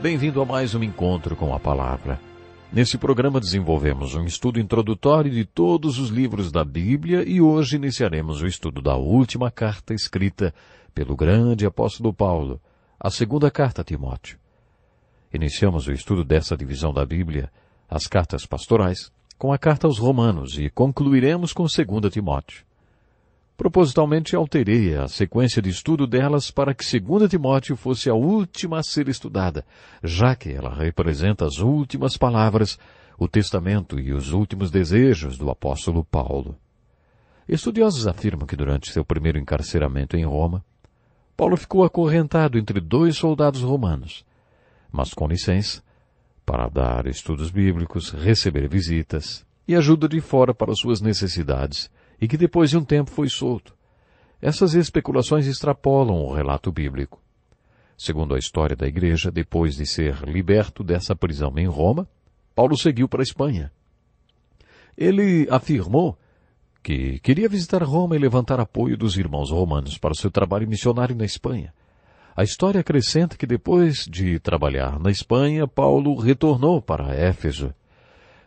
Bem-vindo a mais um encontro com a palavra. Neste programa desenvolvemos um estudo introdutório de todos os livros da Bíblia e hoje iniciaremos o estudo da última carta escrita pelo grande apóstolo Paulo, a segunda carta a Timóteo. Iniciamos o estudo dessa divisão da Bíblia, as cartas pastorais, com a carta aos Romanos e concluiremos com 2 Timóteo. Propositalmente alterei a sequência de estudo delas para que 2 Timóteo fosse a última a ser estudada, já que ela representa as últimas palavras, o testamento e os últimos desejos do apóstolo Paulo. Estudiosos afirmam que durante seu primeiro encarceramento em Roma, Paulo ficou acorrentado entre dois soldados romanos. Mas com licença, para dar estudos bíblicos, receber visitas e ajuda de fora para suas necessidades, e que depois de um tempo foi solto. Essas especulações extrapolam o relato bíblico. Segundo a história da igreja, depois de ser liberto dessa prisão em Roma, Paulo seguiu para a Espanha. Ele afirmou que queria visitar Roma e levantar apoio dos irmãos romanos para o seu trabalho missionário na Espanha. A história acrescenta que depois de trabalhar na Espanha, Paulo retornou para Éfeso.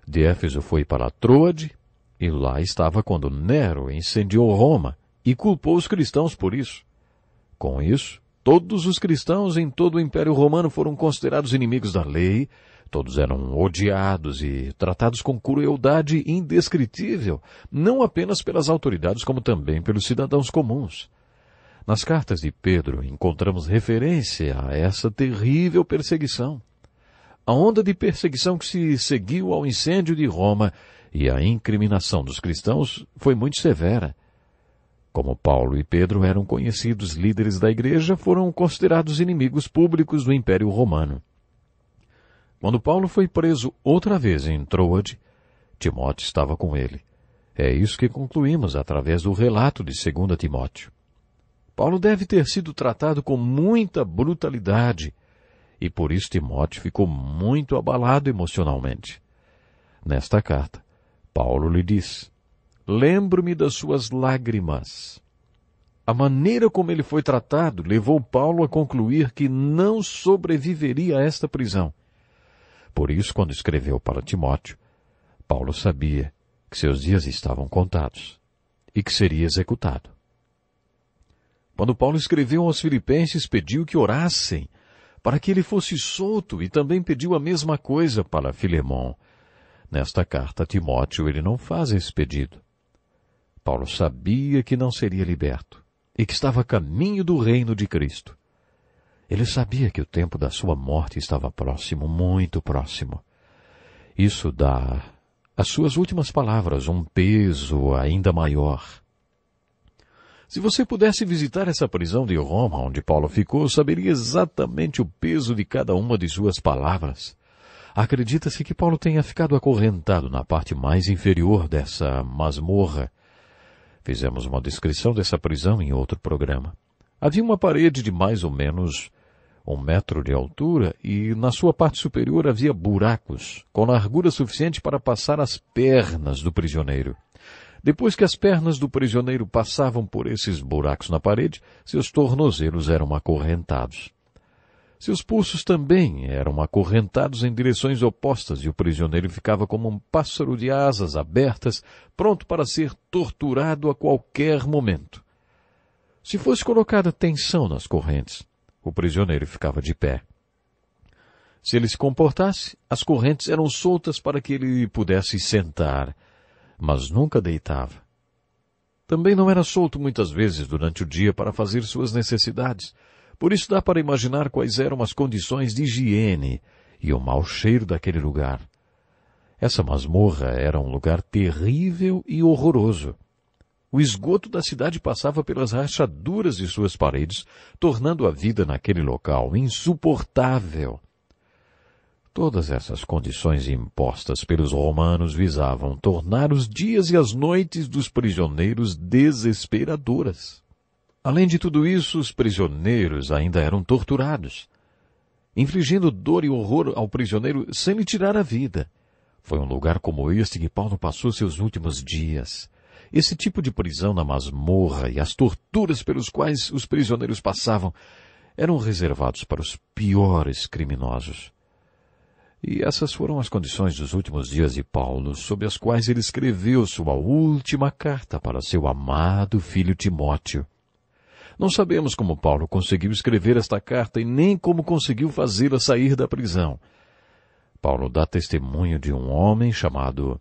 De Éfeso foi para Troade, e lá estava quando Nero incendiou Roma e culpou os cristãos por isso. Com isso, todos os cristãos em todo o Império Romano foram considerados inimigos da lei, todos eram odiados e tratados com crueldade indescritível, não apenas pelas autoridades, como também pelos cidadãos comuns. Nas cartas de Pedro encontramos referência a essa terrível perseguição. A onda de perseguição que se seguiu ao incêndio de Roma e a incriminação dos cristãos foi muito severa. Como Paulo e Pedro eram conhecidos líderes da igreja, foram considerados inimigos públicos do Império Romano. Quando Paulo foi preso outra vez em Troade, Timóteo estava com ele. É isso que concluímos através do relato de 2 Timóteo. Paulo deve ter sido tratado com muita brutalidade, e por isso Timóteo ficou muito abalado emocionalmente. Nesta carta, Paulo lhe diz: Lembro-me das suas lágrimas. A maneira como ele foi tratado levou Paulo a concluir que não sobreviveria a esta prisão. Por isso, quando escreveu para Timóteo, Paulo sabia que seus dias estavam contados e que seria executado. Quando Paulo escreveu aos Filipenses, pediu que orassem para que ele fosse solto e também pediu a mesma coisa para Filemão, Nesta carta a Timóteo, ele não faz esse pedido. Paulo sabia que não seria liberto e que estava a caminho do reino de Cristo. Ele sabia que o tempo da sua morte estava próximo, muito próximo. Isso dá às suas últimas palavras um peso ainda maior. Se você pudesse visitar essa prisão de Roma onde Paulo ficou, saberia exatamente o peso de cada uma de suas palavras. Acredita-se que Paulo tenha ficado acorrentado na parte mais inferior dessa masmorra. Fizemos uma descrição dessa prisão em outro programa. Havia uma parede de mais ou menos um metro de altura e na sua parte superior havia buracos, com largura suficiente para passar as pernas do prisioneiro. Depois que as pernas do prisioneiro passavam por esses buracos na parede, seus tornozelos eram acorrentados. Seus pulsos também eram acorrentados em direções opostas e o prisioneiro ficava como um pássaro de asas abertas, pronto para ser torturado a qualquer momento. Se fosse colocada tensão nas correntes, o prisioneiro ficava de pé. Se ele se comportasse, as correntes eram soltas para que ele pudesse sentar, mas nunca deitava. Também não era solto muitas vezes durante o dia para fazer suas necessidades, por isso dá para imaginar quais eram as condições de higiene e o mau cheiro daquele lugar. Essa masmorra era um lugar terrível e horroroso. O esgoto da cidade passava pelas rachaduras de suas paredes, tornando a vida naquele local insuportável. Todas essas condições impostas pelos romanos visavam tornar os dias e as noites dos prisioneiros desesperadoras. Além de tudo isso, os prisioneiros ainda eram torturados, infligindo dor e horror ao prisioneiro sem lhe tirar a vida. Foi um lugar como este que Paulo passou seus últimos dias. Esse tipo de prisão na masmorra e as torturas pelos quais os prisioneiros passavam eram reservados para os piores criminosos. E essas foram as condições dos últimos dias de Paulo, sob as quais ele escreveu sua última carta para seu amado filho Timóteo. Não sabemos como Paulo conseguiu escrever esta carta e nem como conseguiu fazê-la sair da prisão. Paulo dá testemunho de um homem chamado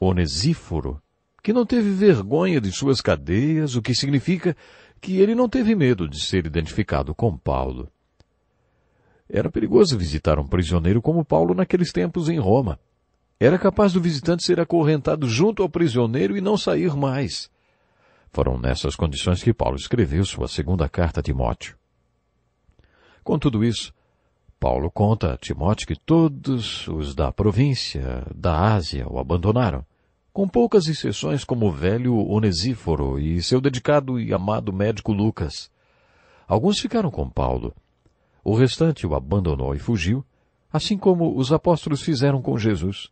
Onesíforo, que não teve vergonha de suas cadeias, o que significa que ele não teve medo de ser identificado com Paulo. Era perigoso visitar um prisioneiro como Paulo naqueles tempos em Roma. Era capaz do visitante ser acorrentado junto ao prisioneiro e não sair mais. Foram nessas condições que Paulo escreveu sua segunda carta a Timóteo. Com tudo isso, Paulo conta a Timóteo que todos os da província da Ásia o abandonaram, com poucas exceções como o velho Onesíforo e seu dedicado e amado médico Lucas. Alguns ficaram com Paulo. O restante o abandonou e fugiu, assim como os apóstolos fizeram com Jesus.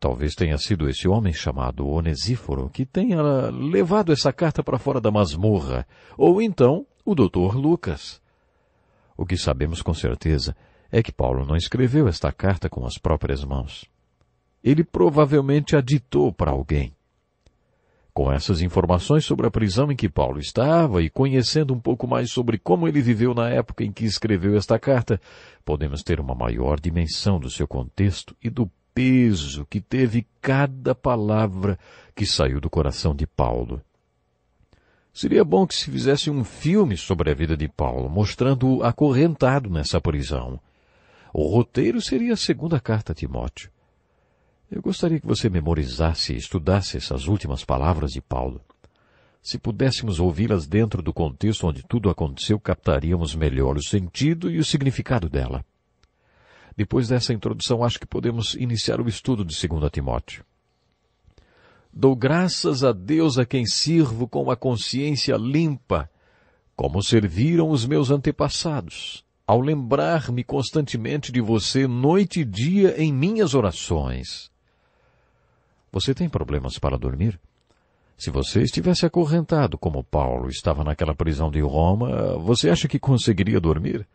Talvez tenha sido esse homem chamado Onesíforo que tenha levado essa carta para fora da masmorra, ou então o doutor Lucas. O que sabemos com certeza é que Paulo não escreveu esta carta com as próprias mãos. Ele provavelmente a ditou para alguém. Com essas informações sobre a prisão em que Paulo estava e conhecendo um pouco mais sobre como ele viveu na época em que escreveu esta carta, podemos ter uma maior dimensão do seu contexto e do peso que teve cada palavra que saiu do coração de Paulo. Seria bom que se fizesse um filme sobre a vida de Paulo, mostrando-o acorrentado nessa prisão. O roteiro seria a segunda carta a Timóteo. Eu gostaria que você memorizasse e estudasse essas últimas palavras de Paulo. Se pudéssemos ouvi-las dentro do contexto onde tudo aconteceu, captaríamos melhor o sentido e o significado dela. Depois dessa introdução, acho que podemos iniciar o estudo de 2 Timóteo. Dou graças a Deus a quem sirvo com uma consciência limpa, como serviram os meus antepassados, ao lembrar-me constantemente de você noite e dia em minhas orações. Você tem problemas para dormir? Se você estivesse acorrentado como Paulo estava naquela prisão de Roma, você acha que conseguiria dormir?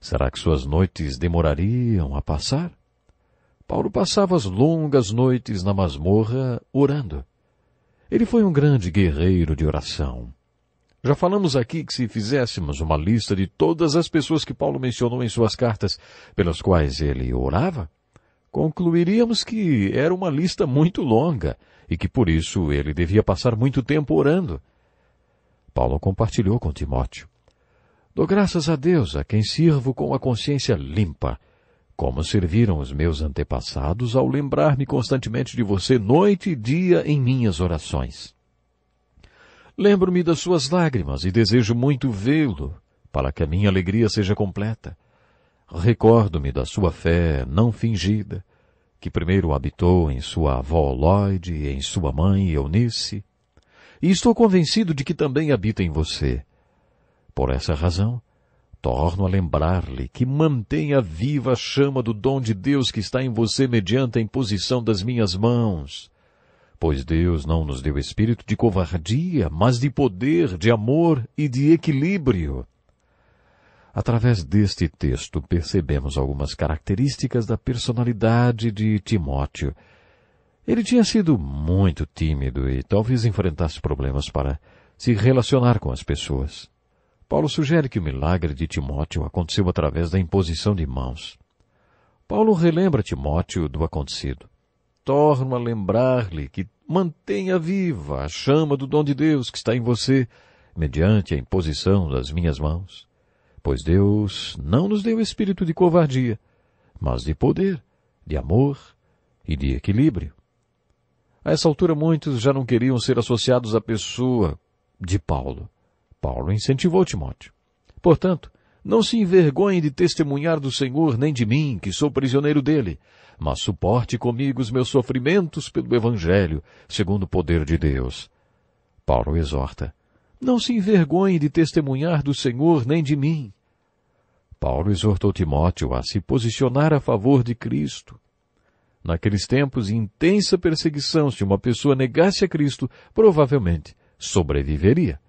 Será que suas noites demorariam a passar? Paulo passava as longas noites na masmorra orando. Ele foi um grande guerreiro de oração. Já falamos aqui que se fizéssemos uma lista de todas as pessoas que Paulo mencionou em suas cartas pelas quais ele orava, concluiríamos que era uma lista muito longa e que por isso ele devia passar muito tempo orando. Paulo compartilhou com Timóteo. Dou graças a Deus a quem sirvo com a consciência limpa, como serviram os meus antepassados ao lembrar-me constantemente de você noite e dia em minhas orações. Lembro-me das suas lágrimas e desejo muito vê-lo, para que a minha alegria seja completa. Recordo-me da sua fé não fingida, que primeiro habitou em sua avó Lloyd e em sua mãe Eunice, e estou convencido de que também habita em você, por essa razão, torno a lembrar-lhe que mantenha viva a chama do dom de Deus que está em você mediante a imposição das minhas mãos. Pois Deus não nos deu espírito de covardia, mas de poder, de amor e de equilíbrio. Através deste texto percebemos algumas características da personalidade de Timóteo. Ele tinha sido muito tímido e talvez enfrentasse problemas para se relacionar com as pessoas. Paulo sugere que o milagre de Timóteo aconteceu através da imposição de mãos. Paulo relembra Timóteo do acontecido. Torna a lembrar-lhe que mantenha viva a chama do dom de Deus que está em você, mediante a imposição das minhas mãos. Pois Deus não nos deu espírito de covardia, mas de poder, de amor e de equilíbrio. A essa altura, muitos já não queriam ser associados à pessoa de Paulo. Paulo incentivou Timóteo. Portanto, não se envergonhe de testemunhar do Senhor nem de mim, que sou prisioneiro dele, mas suporte comigo os meus sofrimentos pelo Evangelho, segundo o poder de Deus. Paulo exorta, não se envergonhe de testemunhar do Senhor nem de mim. Paulo exortou Timóteo a se posicionar a favor de Cristo. Naqueles tempos, intensa perseguição se uma pessoa negasse a Cristo, provavelmente sobreviveria.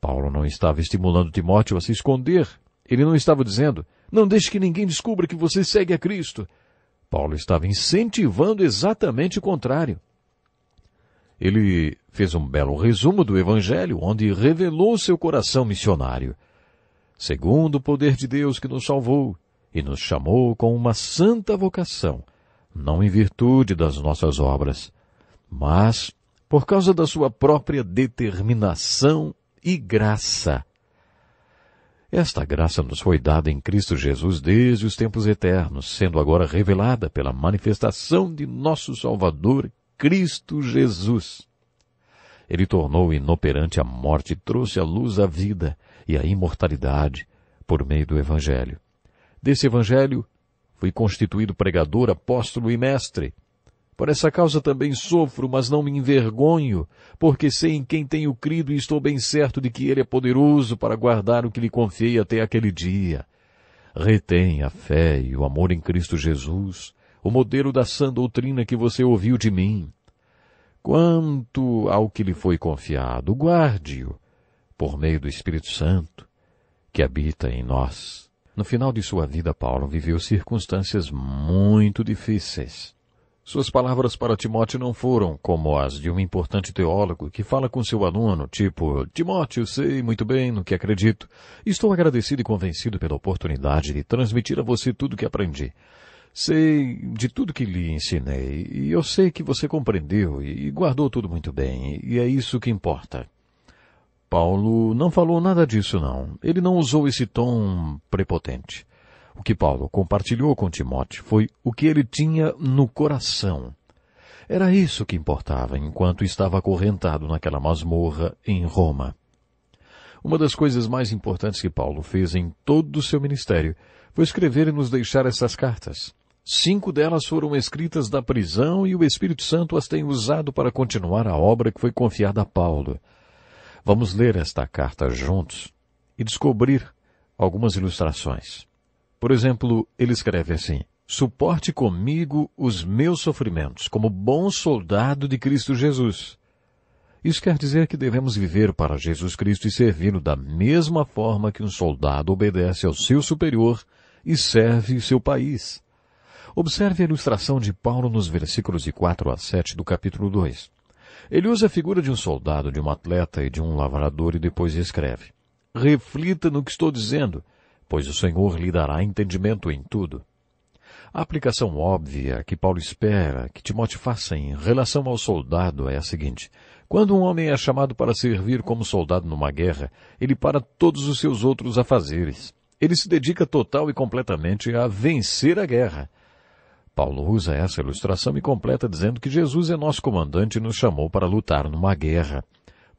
Paulo não estava estimulando Timóteo a se esconder. Ele não estava dizendo, não deixe que ninguém descubra que você segue a Cristo. Paulo estava incentivando exatamente o contrário. Ele fez um belo resumo do Evangelho, onde revelou seu coração missionário. Segundo o poder de Deus que nos salvou e nos chamou com uma santa vocação, não em virtude das nossas obras, mas por causa da sua própria determinação e graça. Esta graça nos foi dada em Cristo Jesus desde os tempos eternos, sendo agora revelada pela manifestação de nosso Salvador, Cristo Jesus. Ele tornou inoperante a morte, trouxe à luz a vida e a imortalidade por meio do Evangelho. Desse Evangelho, fui constituído pregador, apóstolo e mestre. Por essa causa também sofro, mas não me envergonho, porque sei em quem tenho crido e estou bem certo de que Ele é poderoso para guardar o que lhe confiei até aquele dia. Retém a fé e o amor em Cristo Jesus, o modelo da sã doutrina que você ouviu de mim. Quanto ao que lhe foi confiado, guarde-o, por meio do Espírito Santo, que habita em nós. No final de sua vida, Paulo viveu circunstâncias muito difíceis suas palavras para Timóteo não foram como as de um importante teólogo que fala com seu aluno, tipo, Timóteo, sei muito bem no que acredito. Estou agradecido e convencido pela oportunidade de transmitir a você tudo que aprendi. Sei de tudo que lhe ensinei, e eu sei que você compreendeu e guardou tudo muito bem, e é isso que importa. Paulo não falou nada disso, não. Ele não usou esse tom prepotente. O que Paulo compartilhou com Timóteo foi o que ele tinha no coração. Era isso que importava enquanto estava acorrentado naquela masmorra em Roma. Uma das coisas mais importantes que Paulo fez em todo o seu ministério foi escrever e nos deixar essas cartas. Cinco delas foram escritas da prisão e o Espírito Santo as tem usado para continuar a obra que foi confiada a Paulo. Vamos ler esta carta juntos e descobrir algumas ilustrações. Por exemplo, ele escreve assim: Suporte comigo os meus sofrimentos, como bom soldado de Cristo Jesus. Isso quer dizer que devemos viver para Jesus Cristo e servi-lo da mesma forma que um soldado obedece ao seu superior e serve seu país. Observe a ilustração de Paulo nos versículos de 4 a 7 do capítulo 2. Ele usa a figura de um soldado, de um atleta e de um lavrador e depois escreve: Reflita no que estou dizendo pois o Senhor lhe dará entendimento em tudo. A aplicação óbvia que Paulo espera que Timóteo faça em relação ao soldado é a seguinte. Quando um homem é chamado para servir como soldado numa guerra, ele para todos os seus outros afazeres. Ele se dedica total e completamente a vencer a guerra. Paulo usa essa ilustração e completa dizendo que Jesus é nosso comandante e nos chamou para lutar numa guerra.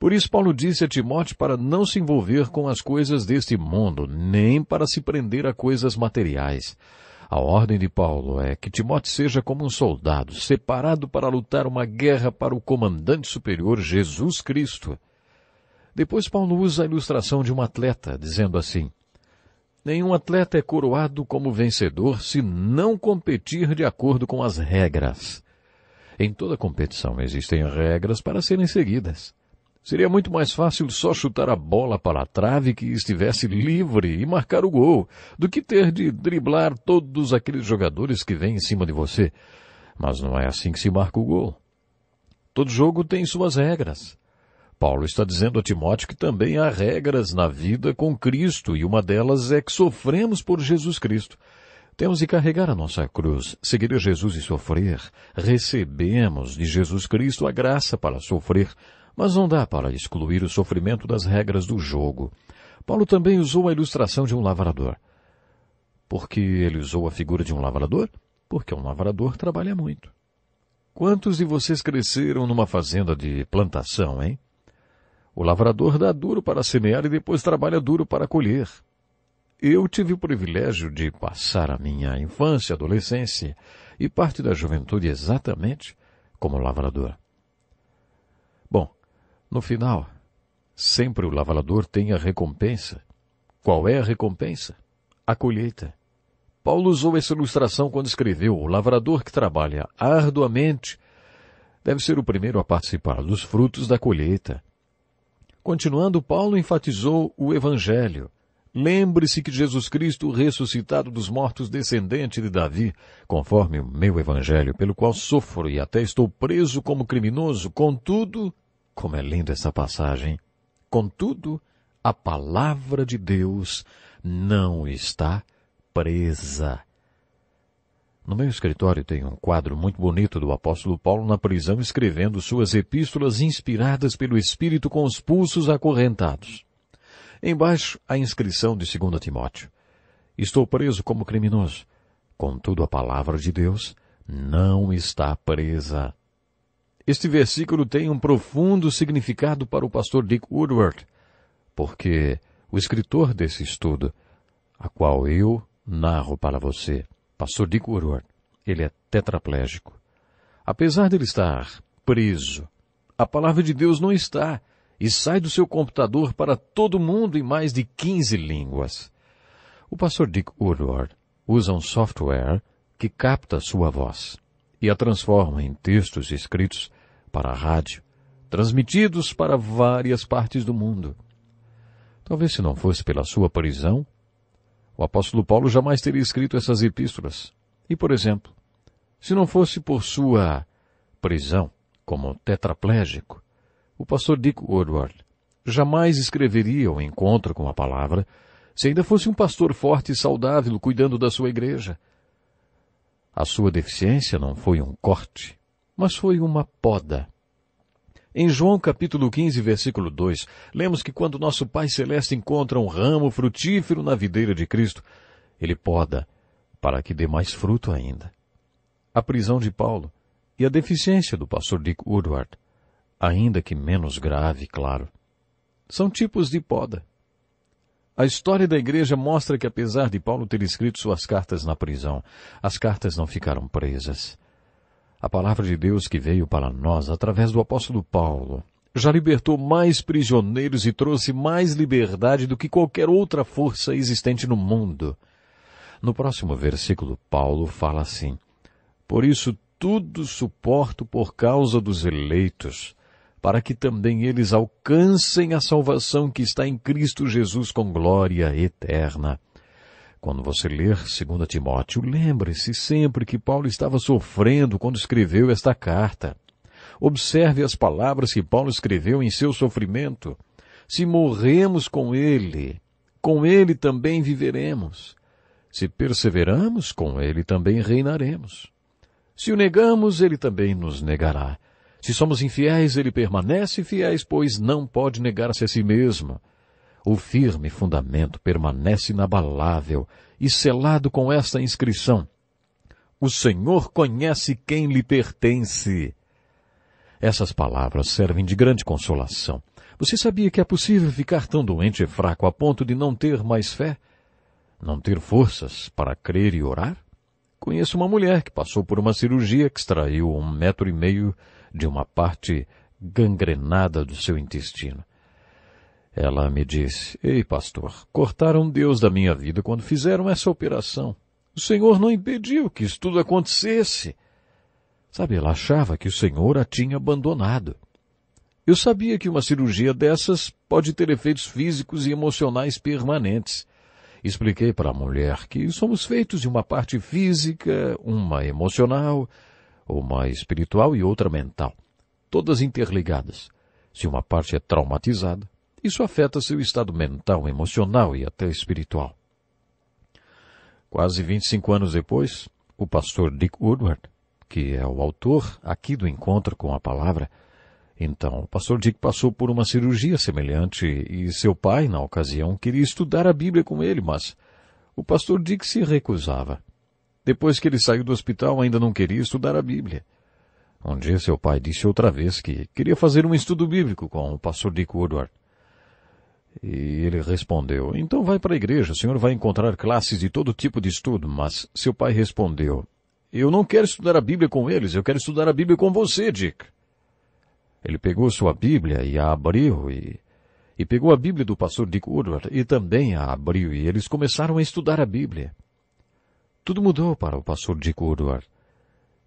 Por isso, Paulo disse a Timóteo para não se envolver com as coisas deste mundo, nem para se prender a coisas materiais. A ordem de Paulo é que Timóteo seja como um soldado, separado para lutar uma guerra para o comandante superior Jesus Cristo. Depois Paulo usa a ilustração de um atleta, dizendo assim: Nenhum atleta é coroado como vencedor se não competir de acordo com as regras. Em toda competição existem regras para serem seguidas. Seria muito mais fácil só chutar a bola para a trave que estivesse livre e marcar o gol, do que ter de driblar todos aqueles jogadores que vêm em cima de você. Mas não é assim que se marca o gol. Todo jogo tem suas regras. Paulo está dizendo a Timóteo que também há regras na vida com Cristo e uma delas é que sofremos por Jesus Cristo. Temos de carregar a nossa cruz, seguir a Jesus e sofrer. Recebemos de Jesus Cristo a graça para sofrer mas não dá para excluir o sofrimento das regras do jogo. Paulo também usou a ilustração de um lavrador. Por que ele usou a figura de um lavrador? Porque um lavrador trabalha muito. Quantos de vocês cresceram numa fazenda de plantação, hein? O lavrador dá duro para semear e depois trabalha duro para colher. Eu tive o privilégio de passar a minha infância, adolescência e parte da juventude exatamente como lavrador. No final, sempre o lavrador tem a recompensa. Qual é a recompensa? A colheita. Paulo usou essa ilustração quando escreveu: O lavrador que trabalha arduamente deve ser o primeiro a participar dos frutos da colheita. Continuando, Paulo enfatizou o Evangelho. Lembre-se que Jesus Cristo, ressuscitado dos mortos, descendente de Davi, conforme o meu Evangelho, pelo qual sofro e até estou preso como criminoso, contudo, como é linda essa passagem! Contudo, a palavra de Deus não está presa. No meu escritório tem um quadro muito bonito do apóstolo Paulo na prisão escrevendo suas epístolas inspiradas pelo Espírito com os pulsos acorrentados. Embaixo, a inscrição de 2 Timóteo. Estou preso como criminoso. Contudo, a palavra de Deus não está presa. Este versículo tem um profundo significado para o pastor Dick Woodward, porque o escritor desse estudo, a qual eu narro para você, pastor Dick Woodward, ele é tetraplégico. Apesar dele estar preso, a palavra de Deus não está e sai do seu computador para todo mundo em mais de 15 línguas. O pastor Dick Woodward usa um software que capta sua voz e a transforma em textos escritos para a rádio, transmitidos para várias partes do mundo. Talvez se não fosse pela sua prisão, o apóstolo Paulo jamais teria escrito essas epístolas. E, por exemplo, se não fosse por sua prisão como tetraplégico, o pastor Dick Woodward jamais escreveria o encontro com a palavra se ainda fosse um pastor forte e saudável cuidando da sua igreja, a sua deficiência não foi um corte, mas foi uma poda. Em João capítulo 15, versículo 2, lemos que quando nosso Pai Celeste encontra um ramo frutífero na videira de Cristo, ele poda para que dê mais fruto ainda. A prisão de Paulo e a deficiência do pastor Dick Woodward, ainda que menos grave, claro, são tipos de poda. A história da igreja mostra que, apesar de Paulo ter escrito suas cartas na prisão, as cartas não ficaram presas. A palavra de Deus que veio para nós através do apóstolo Paulo já libertou mais prisioneiros e trouxe mais liberdade do que qualquer outra força existente no mundo. No próximo versículo, Paulo fala assim: Por isso tudo suporto por causa dos eleitos, para que também eles alcancem a salvação que está em Cristo Jesus com glória eterna. Quando você ler 2 Timóteo, lembre-se sempre que Paulo estava sofrendo quando escreveu esta carta. Observe as palavras que Paulo escreveu em seu sofrimento. Se morremos com ele, com ele também viveremos. Se perseveramos, com ele também reinaremos. Se o negamos, ele também nos negará. Se somos infiéis, ele permanece fiéis, pois não pode negar-se a si mesmo. O firme fundamento permanece inabalável e selado com esta inscrição. O Senhor conhece quem lhe pertence. Essas palavras servem de grande consolação. Você sabia que é possível ficar tão doente e fraco a ponto de não ter mais fé? Não ter forças para crer e orar? Conheço uma mulher que passou por uma cirurgia que extraiu um metro e meio de uma parte gangrenada do seu intestino. Ela me disse, Ei, pastor, cortaram Deus da minha vida quando fizeram essa operação. O Senhor não impediu que isso tudo acontecesse. Sabe, ela achava que o Senhor a tinha abandonado. Eu sabia que uma cirurgia dessas pode ter efeitos físicos e emocionais permanentes. Expliquei para a mulher que somos feitos de uma parte física, uma emocional uma espiritual e outra mental, todas interligadas. Se uma parte é traumatizada, isso afeta seu estado mental, emocional e até espiritual. Quase 25 anos depois, o pastor Dick Woodward, que é o autor aqui do encontro com a palavra, então, o pastor Dick passou por uma cirurgia semelhante e seu pai, na ocasião, queria estudar a Bíblia com ele, mas o pastor Dick se recusava. Depois que ele saiu do hospital, ainda não queria estudar a Bíblia. Um dia seu pai disse outra vez que queria fazer um estudo bíblico com o pastor Dick Woodward. E ele respondeu, então vai para a igreja, o senhor vai encontrar classes de todo tipo de estudo. Mas seu pai respondeu, eu não quero estudar a Bíblia com eles, eu quero estudar a Bíblia com você, Dick. Ele pegou sua Bíblia e a abriu e, e pegou a Bíblia do pastor Dick Woodward e também a abriu e eles começaram a estudar a Bíblia. Tudo mudou para o pastor Dick Woodward.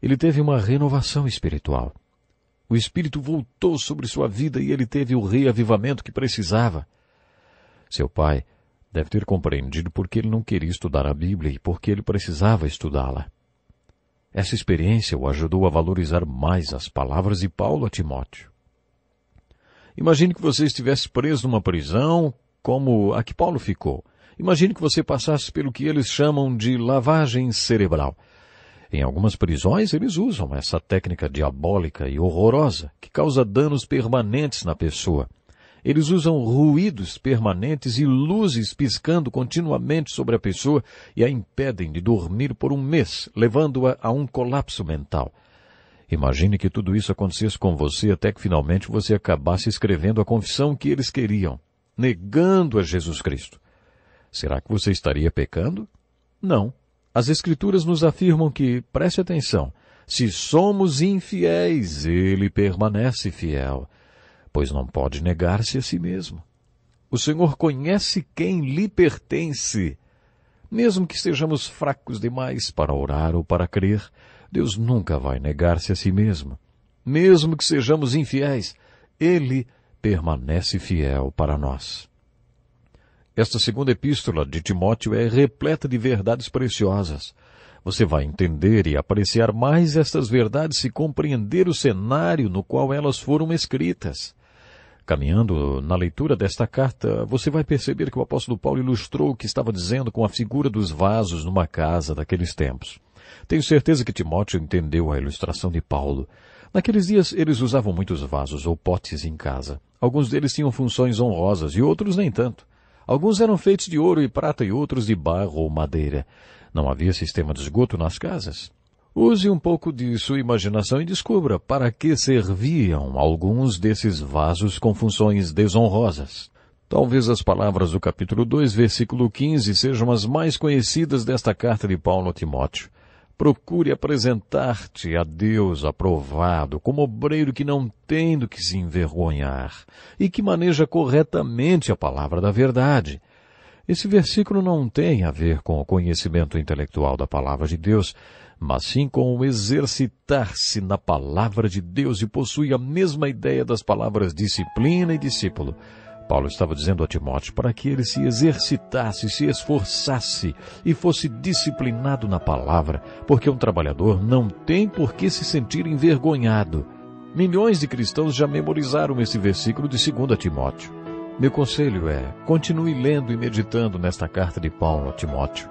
Ele teve uma renovação espiritual. O Espírito voltou sobre sua vida e ele teve o reavivamento que precisava. Seu pai deve ter compreendido porque ele não queria estudar a Bíblia e porque ele precisava estudá-la. Essa experiência o ajudou a valorizar mais as palavras de Paulo a Timóteo. Imagine que você estivesse preso numa prisão como a que Paulo ficou, Imagine que você passasse pelo que eles chamam de lavagem cerebral. Em algumas prisões, eles usam essa técnica diabólica e horrorosa que causa danos permanentes na pessoa. Eles usam ruídos permanentes e luzes piscando continuamente sobre a pessoa e a impedem de dormir por um mês, levando-a a um colapso mental. Imagine que tudo isso acontecesse com você até que finalmente você acabasse escrevendo a confissão que eles queriam, negando a Jesus Cristo. Será que você estaria pecando? Não. As Escrituras nos afirmam que, preste atenção, se somos infiéis, ele permanece fiel, pois não pode negar-se a si mesmo. O Senhor conhece quem lhe pertence. Mesmo que sejamos fracos demais para orar ou para crer, Deus nunca vai negar-se a si mesmo. Mesmo que sejamos infiéis, ele permanece fiel para nós. Esta segunda epístola de Timóteo é repleta de verdades preciosas. Você vai entender e apreciar mais estas verdades se compreender o cenário no qual elas foram escritas. Caminhando na leitura desta carta, você vai perceber que o apóstolo Paulo ilustrou o que estava dizendo com a figura dos vasos numa casa daqueles tempos. Tenho certeza que Timóteo entendeu a ilustração de Paulo. Naqueles dias, eles usavam muitos vasos ou potes em casa. Alguns deles tinham funções honrosas e outros nem tanto. Alguns eram feitos de ouro e prata e outros de barro ou madeira. Não havia sistema de esgoto nas casas. Use um pouco de sua imaginação e descubra para que serviam alguns desses vasos com funções desonrosas. Talvez as palavras do capítulo 2, versículo 15 sejam as mais conhecidas desta carta de Paulo a Timóteo. Procure apresentar-te a Deus aprovado, como obreiro que não tem do que se envergonhar e que maneja corretamente a palavra da verdade. Esse versículo não tem a ver com o conhecimento intelectual da palavra de Deus, mas sim com o exercitar-se na palavra de Deus e possui a mesma ideia das palavras disciplina e discípulo. Paulo estava dizendo a Timóteo para que ele se exercitasse, se esforçasse e fosse disciplinado na palavra, porque um trabalhador não tem por que se sentir envergonhado. Milhões de cristãos já memorizaram esse versículo de 2 Timóteo. Meu conselho é: continue lendo e meditando nesta carta de Paulo a Timóteo.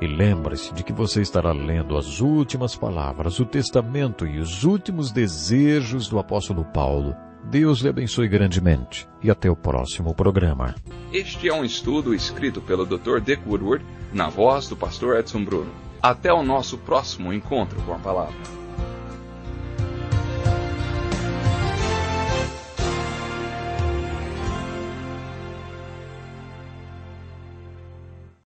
E lembre-se de que você estará lendo as últimas palavras, o testamento e os últimos desejos do apóstolo Paulo. Deus lhe abençoe grandemente e até o próximo programa. Este é um estudo escrito pelo Dr. Dick Woodward, na voz do pastor Edson Bruno. Até o nosso próximo encontro com a palavra.